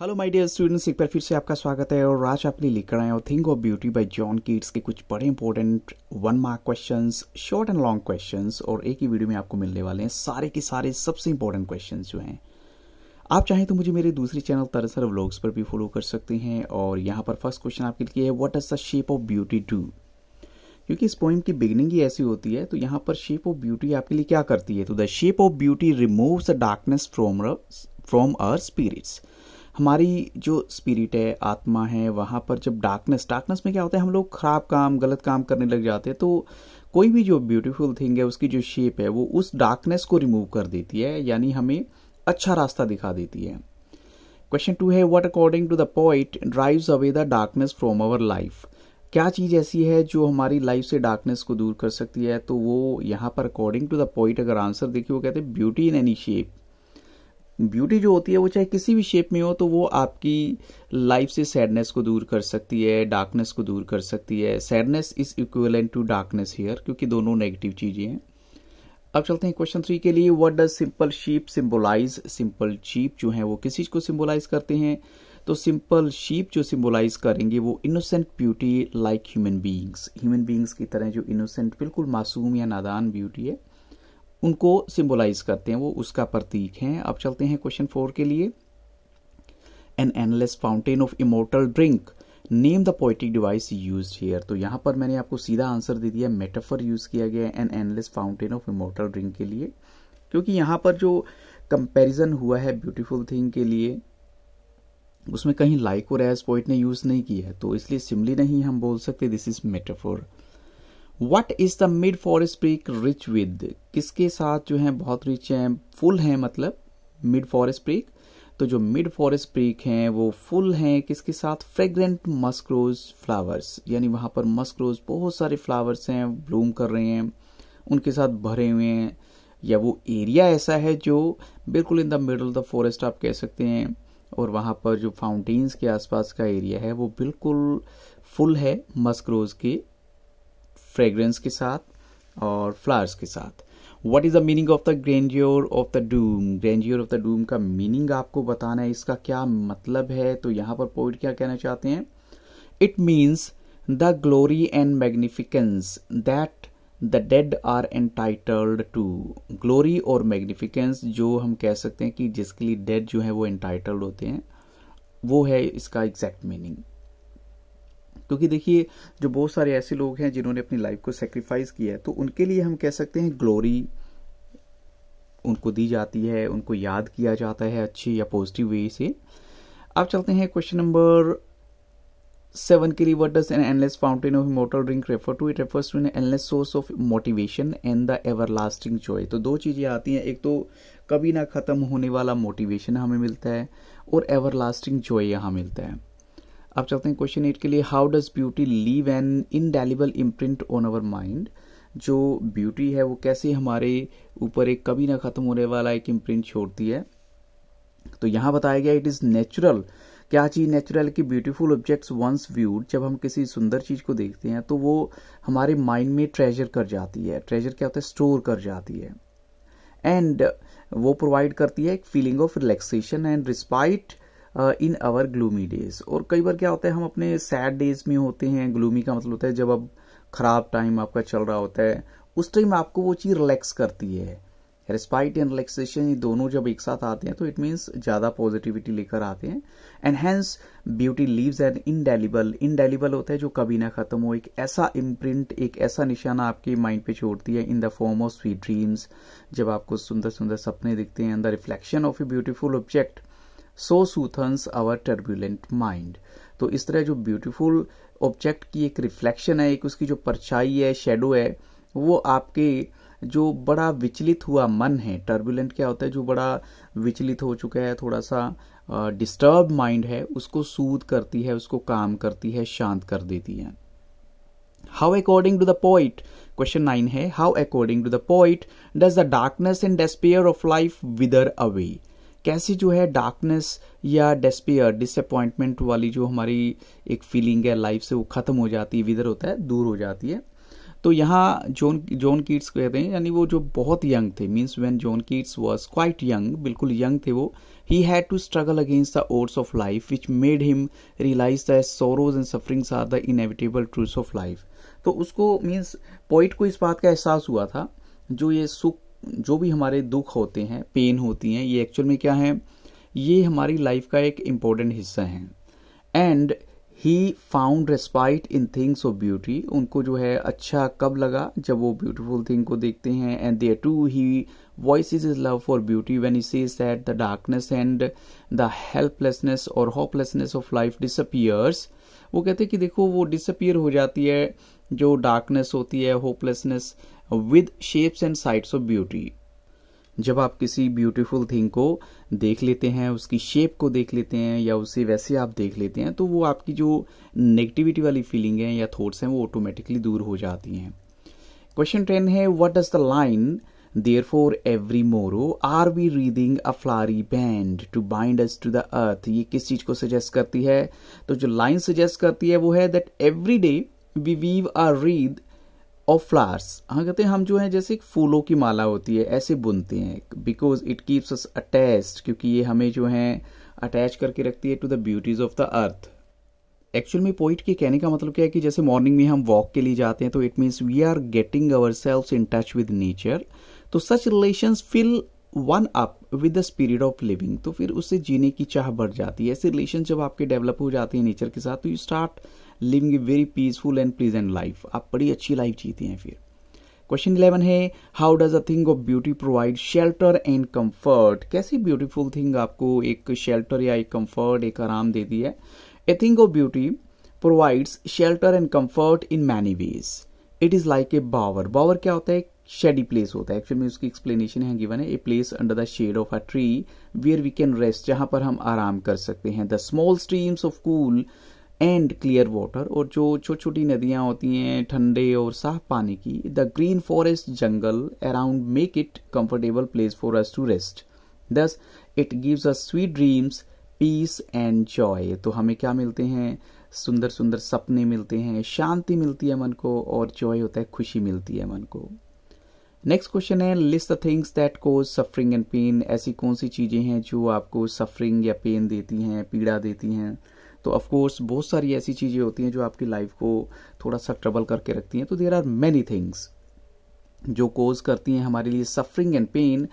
Hello my dear students एक बार फिर से आपका स्वागत है और आज आप लेकर आए हो thing of beauty by John Keats के कुछ बड़े important one mark questions short and long questions और एक ही वीडियो में आपको मिलने वाले हैं सारे के सारे सबसे इंपॉर्टेंट क्वेश्चंस जो हैं आप चाहें तो मुझे मेरे दूसरे चैनल तरसर व्लॉग्स पर भी फॉलो कर सकते हैं और यहाँ पर फर्स्ट क्वेश्चन आपके लिए है is the shape of beauty to क्योंकि इस पॉइंट की बिगनिंग ही ऐसी होती है तो यहाँ पर शेप ऑफ ब्यूटी आपके लिए क्या करती है तो the shape of beauty removes the darkness from from our spirits हमारी जो स्पिरिट है आत्मा है वहाँ पर जब डार्कनेस डार्कनेस में क्या होता है हम लोग ख़राब काम गलत काम करने लग जाते हैं तो कोई भी जो ब्यूटीफुल थिंग है उसकी जो शेप है वो उस डार्कनेस को रिमूव कर देती है यानी हमें अच्छा रास्ता दिखा देती है क्वेश्चन टू है what according to the point drive away the darkness from our life क्या चीज़ ऐसी है जो हमारी लाइफ से डार्कनेस को दूर कर सकती है तो वो यहाँ पर अकॉर्डिंग टू द पॉइंट अगर आंसर देखिए वो कहते हैं beauty in any shape beauty जो होती है वो चाहे किसी भी शेप में हो तो वो आपकी लाइफ से सैडनेस को दूर कर सकती है डार्कनेस को दूर कर सकती है sadness is equivalent to darkness here क्योंकि दोनों नेगेटिव चीज़ें हैं अब चलते हैं क्वेश्चन थ्री के लिए what does simple sheep symbolise simple sheep जो है वो किसी को सिंबलाइज करते हैं तो सिंपल शीप जो सिंबलाइज करेंगे वो innocent beauty like human beings human beings की तरह जो इनोसेंट बिल्कुल मासूम या नादान ब्यूटी है उनको सिंबलाइज करते हैं वो उसका प्रतीक है अब चलते हैं क्वेश्चन फोर के लिए an endless fountain of immortal drink name the poetic device use here तो यहां पर मैंने आपको सीधा आंसर दे दिया मेटाफर यूज किया गया an endless fountain of immortal drink के लिए क्योंकि यहां पर जो कंपेरिजन हुआ है ब्यूटिफुल थिंग के लिए उसमें कहीं लाइक और एज पॉइंट ने यूज नहीं किया है तो इसलिए सिमली नहीं हम बोल सकते this is metaphor what is the mid forest peak rich with किसके साथ जो है बहुत रिच है फुल हैं मतलब मिड फॉरेस्ट पीक तो जो मिड फॉरेस्ट पीक है वो फुल हैं किसके साथ फ्रेग्रेंट मस्क्रोज फ्लावर्स यानी वहां पर मस्क्रोज बहुत सारे फ्लावर्स हैं ब्लूम कर रहे हैं उनके साथ भरे हुए हैं या वो एरिया ऐसा है जो बिल्कुल in the middle of the forest आप कह सकते हैं और वहां पर जो फाउंटेन्स के आसपास का एरिया है वो बिल्कुल फुल है मस्क्रोज के फ्रेग्रेंस के साथ और फ्लावर्स के साथ what is the meaning of the grandeur of the doom grandeur of the doom का मीनिंग आपको बताना है इसका क्या मतलब है तो यहाँ पर पोइट क्या कहना चाहते हैं it means the glory and magnificence that the dead are entitled to glory और मैग्निफिकेंस जो हम कह सकते हैं कि जिसके लिए डेड जो है वो एंटाइटल्ड होते हैं वो है इसका एग्जैक्ट मीनिंग क्योंकि देखिए जो बहुत सारे ऐसे लोग हैं जिन्होंने अपनी लाइफ को सेक्रीफाइस किया है तो उनके लिए हम कह सकते हैं ग्लोरी उनको दी जाती है उनको याद किया जाता है अच्छी या पॉजिटिव वे से अब चलते हैं क्वेश्चन नंबर सेवन के लिए what an endless fountain of mortal drink refer to it refers to an endless source of motivation and the everlasting joy तो दो चीज़ें आती हैं एक तो कभी ना ख़त्म होने वाला मोटिवेशन हमें मिलता है और एवर लास्टिंग जॉय यहाँ मिलता है अब चलते हैं क्वेश्चन एट के लिए how does beauty leave an indelible imprint on our mind जो ब्यूटी है वो कैसे हमारे ऊपर एक कभी ना खत्म होने वाला एक इम्प्रिंट छोड़ती है तो यहां बताया गया इट इज नेचुरल क्या चीज नेचुरल की ब्यूटीफुल ऑब्जेक्ट्स वंस व्यूड जब हम किसी सुंदर चीज को देखते हैं तो वो हमारे माइंड में ट्रेजर कर जाती है ट्रेजर क्या होता है स्टोर कर जाती है एंड वो प्रोवाइड करती है एक feeling of relaxation and respite in our gloomy days और कई बार क्या होता है हम अपने सैड डेज में होते हैं ग्लूमी का मतलब होता है जब अब खराब टाइम आपका चल रहा होता है उस टाइम आपको वो चीज़ रिलैक्स करती है रेस्पाइट एंड रिलैक्सेशन ये दोनों जब एक साथ आते हैं तो इट मीन्स ज़्यादा पॉजिटिविटी लेकर आते हैं enhance beauty leaves and indelible indelible होता है जो कभी ना खत्म हो एक ऐसा इम्प्रिंट एक ऐसा निशाना आपके माइंड पे छोड़ती है in the form of sweet dreams जब आपको सुंदर सुंदर सपने दिखते हैं the reflection of a beautiful object so soothens our turbulent mind तो इस तरह जो ब्यूटीफुल ऑब्जेक्ट की एक रिफ्लेक्शन है एक उसकी जो परछाई है शेडो है वो आपके जो बड़ा विचलित हुआ मन है टर्बुलेंट क्या होता है जो बड़ा विचलित हो चुका है थोड़ा सा डिस्टर्ब uh, माइंड है उसको सूद करती है उसको काम करती है शांत कर देती है how according to the point question nine है how according to the point does the darkness and despair of life wither away कैसी जो है डार्कनेस या डेस्पियर डिसअपॉइंटमेंट वाली जो हमारी एक फीलिंग है लाइफ से वो ख़त्म हो जाती है विदर होता है दूर हो जाती है तो यहाँ जॉन जोन कीट्स कहते हैं यानी वो जो बहुत यंग थे means when John Keats was quite young बिल्कुल यंग थे वो ही had to struggle against the odds of life which made him realise the sorrows and sufferings are the inevitable truth of life तो उसको means poet को इस बात का एहसास हुआ था जो ये सुख जो भी हमारे दुख होते हैं पेन होती हैं ये एक्चुअल में क्या है ये हमारी लाइफ का एक इम्पोर्टेंट हिस्सा है and he found respite in things of beauty उनको जो है अच्छा कब लगा जब वो ब्यूटीफुल थिंग को देखते हैं and there to he voice is is love for beauty when he sees that the darkness and the helplessness और होपलेसनेस ऑफ लाइफ डिसअपियर्स वो कहते हैं कि देखो वो डिसअपियर हो जाती है जो डार्कनेस होती है hopelessness with shapes and sides of beauty जब आप किसी ब्यूटीफुल थिंग को देख लेते हैं उसकी शेप को देख लेते हैं या उसे वैसे आप देख लेते हैं तो वो आपकी जो नेगेटिविटी वाली फीलिंग है या थॉट्स हैं वो ऑटोमेटिकली दूर हो जाती हैं क्वेश्चन टेन है what does the line therefore every morrow are we wreathing a flowery band to bind us to the earth ये किस चीज को सजेस्ट करती है तो जो लाइन सजेस्ट करती है वो है that every day we weave a wreath और फ्लावर्स हाँ कहते हैं हम जो है जैसे फूलों की माला होती है ऐसे बुनते हैं because it keeps us attach क्योंकि ये हमें जो है अटैच करके रखती है to the beauties of the earth actual में पोइट के कहने का मतलब क्या है कि जैसे मॉर्निंग में हम वॉक के लिए जाते हैं तो it means we are getting ourselves in touch with nature तो such relation fill one up with the spirit of living तो फिर उससे जीने की चाह बढ़ जाती है ऐसे रिलेशन जब आपके डेवलप हो जाते हैं नेचर के साथ तो you start living a very peaceful and pleasant life आप बड़ी अच्छी लाइफ जीते हैं फिर क्वेश्चन इलेवन है how does a thing of beauty provide shelter and comfort कैसी ब्यूटीफुल थिंग आपको एक शेल्टर या एक कम्फर्ट एक आराम देती है a thing of beauty provides shelter and comfort in many ways it is like a bower bower क्या होता है शेडी प्लेस होता है एक्चुअल में उसकी एक्सप्लेनेशन है गिवन है a place under the shade of a tree where we can rest जहां पर हम आराम कर सकते हैं the small streams of cool and clear water और जो छोटी छोटी नदियां होती हैं ठंडे और साफ पानी की द ग्रीन फॉरेस्ट जंगल around make it comfortable place for us to rest thus it gives us sweet dreams peace and joy तो हमें क्या मिलते हैं सुंदर सुंदर सपने मिलते हैं शांति मिलती है मन को और जॉय होता है खुशी मिलती है मन को नेक्स्ट क्वेश्चन है list the things that cause suffering and pain ऐसी कौन सी चीजें हैं जो आपको सफरिंग या पेन देती हैं पीड़ा देती हैं तो ऑफकोर्स बहुत सारी ऐसी चीज़ें होती हैं जो आपकी लाइफ को थोड़ा सा ट्रबल करके रखती हैं तो देर आर मैनी थिंग्स जो कोज करती हैं हमारे लिए सफरिंग एंड पेन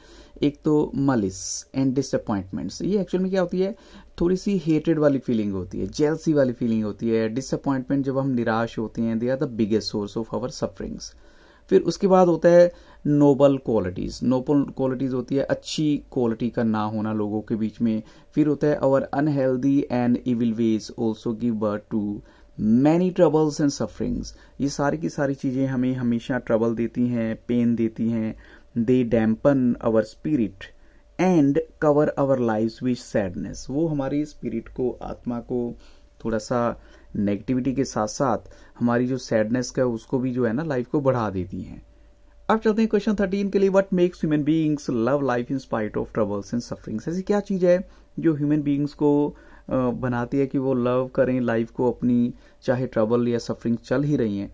एक तो मलिस एंड डिसअपॉइंटमेंट्स ये एक्चुअल में क्या होती है थोड़ी सी हेटेड वाली फीलिंग होती है जेलसी वाली फीलिंग होती है डिसअपॉइंटमेंट जब हम निराश होते हैं they are the biggest source of our sufferings फिर उसके बाद होता है नोबल क्वालिटीज़ नोबल क्वालिटीज़ होती है अच्छी क्वालिटी का ना होना लोगों के बीच में फिर होता है our unhealthy and evil ways also give birth to many troubles and sufferings ये सारी की सारी चीज़ें हमें हमेशा ट्रबल देती हैं पेन देती हैं they dampen our spirit and cover our life which sadness वो हमारी स्पिरिट को आत्मा को थोड़ा सा नेगेटिविटी के साथ साथ हमारी जो सैडनेस का उसको भी जो है ना लाइफ को बढ़ा देती हैं अब चलते हैं क्वेश्चन थर्टीन के लिए what makes human beings love life in spite of troubles and sufferings ऐसी क्या चीज़ है जो ह्यूमन बीइंग्स को बनाती है कि वो लव करें लाइफ को अपनी चाहे ट्रबल या सफरिंग चल ही रही हैं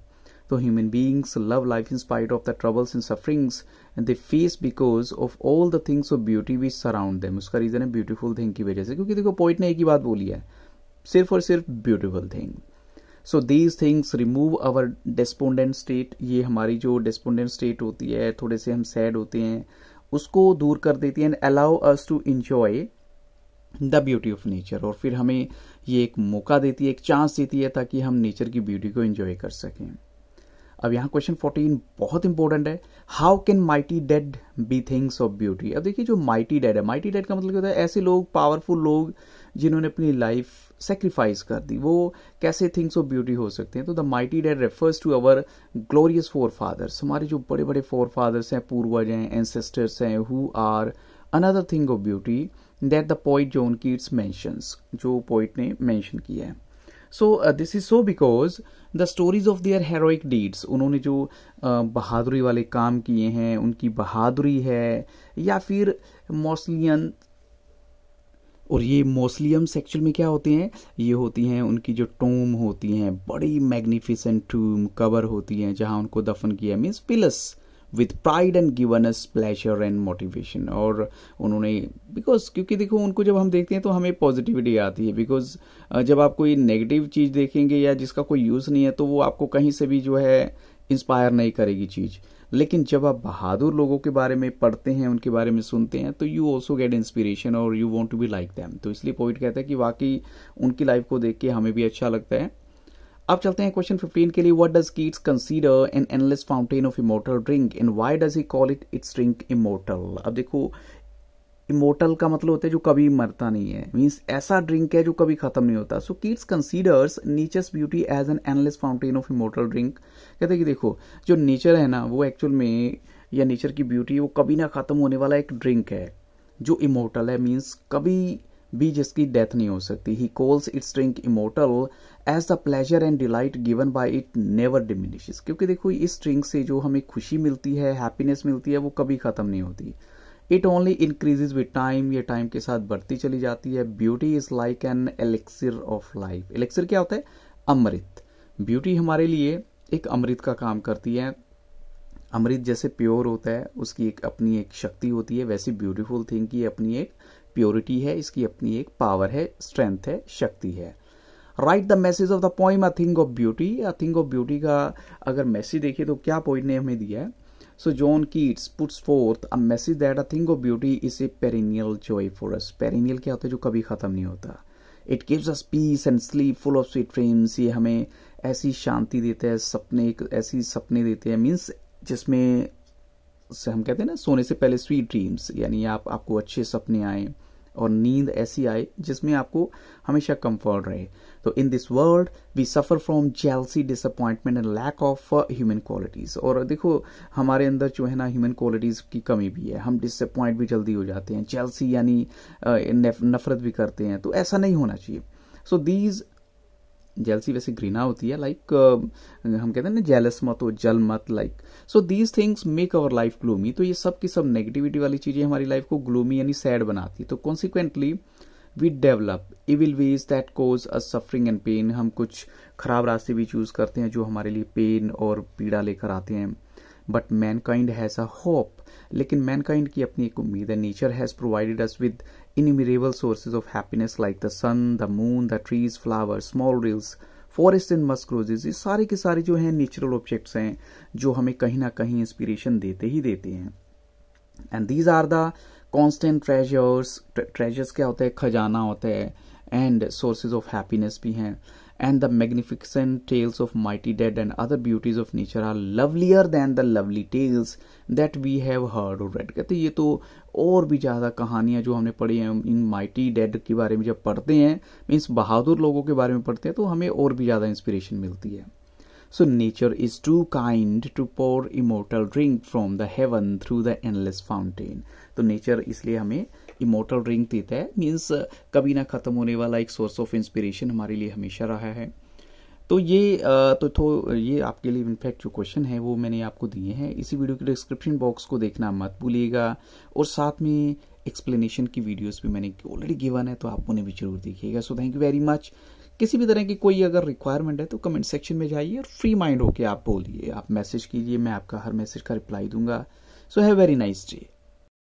तो human beings love life in spite of the troubles and sufferings they face because of all the things of beauty we surround them उसका रीजन है ब्यूटीफुल थिंग की वजह से क्योंकि देखो पॉइंट ने एक ही बात बोली है सिर्फ और सिर्फ beautiful thing so these things remove our despondent state ये हमारी जो डिस्पोंडेंट स्टेट होती है थोड़े से हम सैड होते हैं उसको दूर कर देती है and allow us to enjoy the beauty of nature और फिर हमें ये एक मौका देती है एक चांस देती है ताकि हम नेचर की ब्यूटी को इंजॉय कर सकें अब यहाँ क्वेश्चन 14 बहुत इंपॉर्टेंट है how can mighty dead be things of beauty अब देखिए जो माइटी डेड है माइटी डेड का मतलब क्या होता है ऐसे लोग पावरफुल लोग जिन्होंने अपनी लाइफ सेक्रीफाइस कर दी वो कैसे थिंग्स ऑफ ब्यूटी हो सकते हैं तो the mighty dead refers to our glorious forefathers हमारे जो बड़े बड़े फोर फादर्स हैं पूर्वज हैं एंसेस्टर्स हैं who are another thing of beauty that the point जो उनकी इट्स मैंशंस जो पॉइंट ने मैंशन किया है so this is so because the stories of their heroic deeds उन्होंने जो uh, बहादुरी वाले काम किए हैं उनकी बहादुरी है या फिर मोसलियन और ये मोसलियम्स एक्चुअल में क्या होते हैं ये होती हैं उनकी जो टोम होती हैं बड़ी मैग्निफिसेंट टूम कवर होती हैं जहां उनको दफन किया means fills with pride and given us pleasure and motivation और उन्होंने बिकॉज क्योंकि देखो उनको जब हम देखते हैं तो हमें पॉजिटिविटी आती है बिकॉज जब आप कोई नेगेटिव चीज़ देखेंगे या जिसका कोई यूज़ नहीं है तो वो आपको कहीं से भी जो है इंस्पायर नहीं करेगी चीज़ लेकिन जब आप बहादुर लोगों के बारे में पढ़ते हैं उनके बारे में सुनते हैं तो यू ऑल्सो गेट इंस्पिरेशन और you want to be like them तो इसलिए पोइट कहता है कि वाकई उनकी लाइफ को देख के हमें भी अच्छा लगता है अब चलते हैं क्वेश्चन 15 के लिए what does Keats consider an endless fountain of immortal drink and why does he call it its drink immortal अब देखो इमोटल का मतलब होता है जो कभी मरता नहीं है मींस ऐसा ड्रिंक है जो कभी खत्म नहीं होता so Keats considers nature's beauty as an endless fountain of immortal drink कहते हैं कि देखो जो नेचर है ना वो एक्चुअल में या नेचर की ब्यूटी वो कभी ना खत्म होने वाला एक ड्रिंक है जो इमोटल है मीन्स कभी भी जिसकी डेथ नहीं हो सकती he calls its drink immortal as the pleasure and delight given by it never diminishes क्योंकि देखो इस ड्रिंक से जो हमें खुशी मिलती है हैप्पीनेस मिलती है वो कभी खत्म नहीं होती it only increases with time ये टाइम के साथ बढ़ती चली जाती है beauty is like an elixir of life elixir क्या होता है अमृत ब्यूटी हमारे लिए एक अमृत का काम करती है अमृत जैसे प्योर होता है उसकी एक अपनी एक शक्ति होती है वैसी ब्यूटीफुल थिंग की अपनी एक प्योरिटी है इसकी अपनी एक पावर है स्ट्रेंथ है शक्ति है right the message of the point a thing of beauty a thing of beauty का अगर मैसेज देखिए तो क्या पॉइंट ने हमें दिया है so John Keats puts forth a message that a thing of beauty is a perennial joy for us perennial क्या होता है जो कभी खत्म नहीं होता it gives us peace and sleep full of sweet dreams ये हमें ऐसी शांति देते हैं सपने ऐसी सपने देते हैं मीन्स जिसमें से हम कहते हैं ना सोने से पहले स्वीट ड्रीम्स यानी आप आपको अच्छे सपने आए और नींद ऐसी आए जिसमें आपको हमेशा कंफर्ट रहे तो in this world we suffer from jealousy disappointment and lack of human qualities और देखो हमारे अंदर जो है ना ह्यूमन क्वालिटीज़ की कमी भी है हम डिसअपॉइंट भी जल्दी हो जाते हैं जेलसी यानी uh, नफरत भी करते हैं तो ऐसा नहीं होना चाहिए सो दीज जेलसी वैसे घृणा होती है लाइक like, uh, हम कहते हैं ना जेलस मत हो जल मत like so these things make our life gloomy तो ये सब की सब नेगेटिविटी वाली चीजें हमारी लाइफ को ग्लूमी यानी सैड बनाती है तो consequently we develop evil ways that cause a suffering and pain हम कुछ खराब रास्ते भी चूज करते हैं जो हमारे लिए पेन और पीड़ा लेकर आते हैं but mankind has a hope लेकिन मैनकाइंड की अपनी एक उम्मीद है nature has provided us with innumerable sources of happiness like the sun the moon the trees flowers small rills forest and musk roses ये सारे के सारे जो हैं नेचुरल ऑब्जेक्ट्स हैं जो हमें कहीं ना कहीं इंस्पिरेशन देते ही देते हैं and these are the constant treasures treasures क्या होता है खजाना होता है एंड सोर्सेज ऑफ हैप्पीनेस भी हैं and the magnificent tales of mighty dead and other beauties of nature are lovelier than the lovely tales that we have heard or read कहते ये तो और भी ज़्यादा कहानियाँ जो हमने पढ़ी हैं इन माइटी डेड के बारे में जब पढ़ते हैं मीन्स बहादुर लोगों के बारे में पढ़ते हैं तो हमें और भी ज़्यादा इंस्पिरेशन मिलती है So nature is too kind to pour immortal drink from the heaven through the endless fountain. तो nature इसलिए हमें इमोटल रिंग देता है मीन्स uh, कभी ना ख़त्म होने वाला एक सोर्स ऑफ इंस्पिरेशन हमारे लिए हमेशा रहा है तो ये uh, तो तो ये आपके लिए इनफैक्ट जो क्वेश्चन है वो मैंने आपको दिए हैं इसी वीडियो के डिस्क्रिप्शन बॉक्स को देखना मत भूलिएगा और साथ में एक्सप्लेनेशन की वीडियोस भी मैंने ऑलरेडी गिवन है तो आप उन्हें भी जरूर देखिएगा so thank you very much किसी भी तरह की कोई अगर रिक्वायरमेंट है तो कमेंट सेक्शन में जाइए और फ्री माइंड होकर आप बोलिए आप मैसेज कीजिए मैं आपका हर मैसेज का रिप्लाई दूंगा so have very nice day